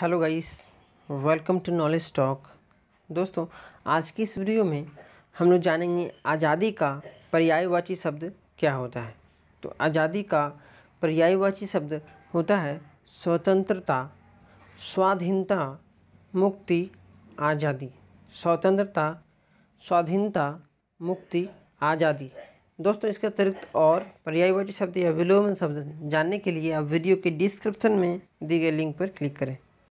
hello guys welcome to knowledge talk दोस्तों आज की इस वीडियो में हम लोग जानेंगे आज़ादी का पर्यायवाची शब्द क्या होता है तो आज़ादी का पर्यायवाची शब्द होता है स्वतंत्रता स्वाधीनता मुक्ति आज़ादी स्वतंत्रता स्वाधीनता मुक्ति आज़ादी दोस्तों इसके अतिरिक्त और पर्यायवाची शब्द या विलोमन शब्द जानने के लिए आप वीडियो के डिस्क्रिप्शन में दी गई लिंक पर क्लिक करें